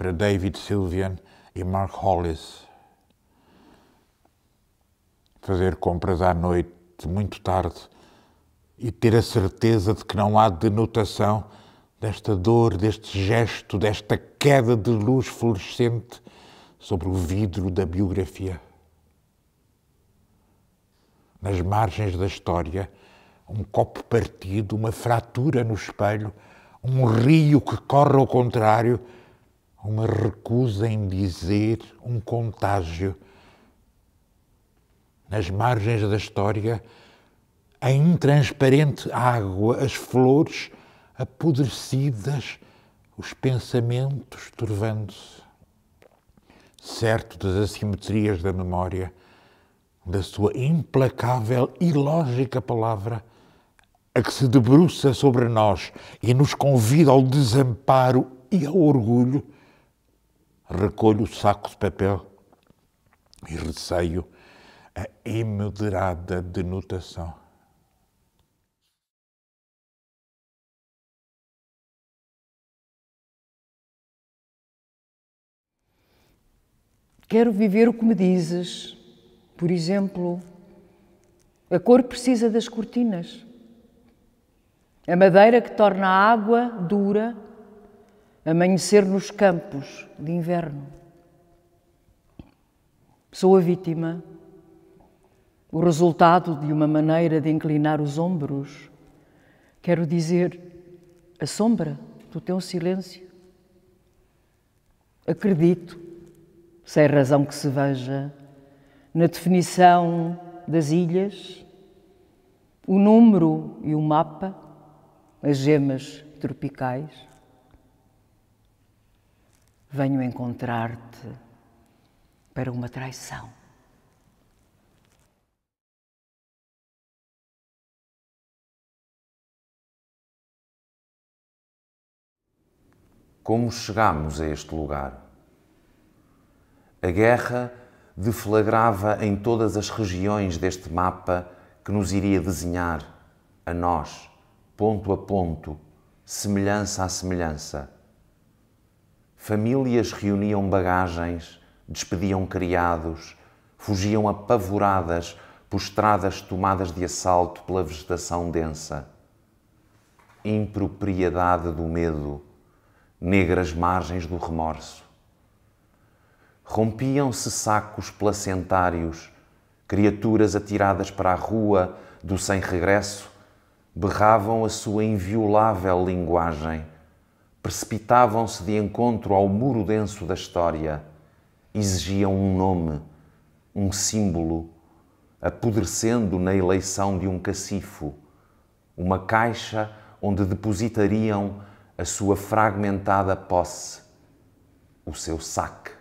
para David Sylvian e Mark Hollis. Fazer compras à noite, muito tarde, e ter a certeza de que não há denotação desta dor, deste gesto, desta queda de luz fluorescente sobre o vidro da biografia. Nas margens da história, um copo partido, uma fratura no espelho, um rio que corre ao contrário uma recusa em dizer um contágio. Nas margens da história, a intransparente água, as flores apodrecidas, os pensamentos turvando-se. Certo das assimetrias da memória, da sua implacável e lógica palavra, a que se debruça sobre nós e nos convida ao desamparo e ao orgulho, recolho o saco de papel e receio a imoderada denotação. Quero viver o que me dizes. Por exemplo, a cor precisa das cortinas. A madeira que torna a água dura amanhecer nos campos de inverno. sou a vítima, o resultado de uma maneira de inclinar os ombros, quero dizer, a sombra do teu silêncio. Acredito, sem razão que se veja, na definição das ilhas, o número e o mapa, as gemas tropicais venho encontrar-te para uma traição. Como chegámos a este lugar? A guerra deflagrava em todas as regiões deste mapa que nos iria desenhar, a nós, ponto a ponto, semelhança a semelhança Famílias reuniam bagagens, despediam criados, fugiam apavoradas por estradas tomadas de assalto pela vegetação densa. Impropriedade do medo, negras margens do remorso. Rompiam-se sacos placentários, criaturas atiradas para a rua do sem regresso berravam a sua inviolável linguagem precipitavam-se de encontro ao muro denso da história, exigiam um nome, um símbolo, apodrecendo na eleição de um cacifo, uma caixa onde depositariam a sua fragmentada posse, o seu saque.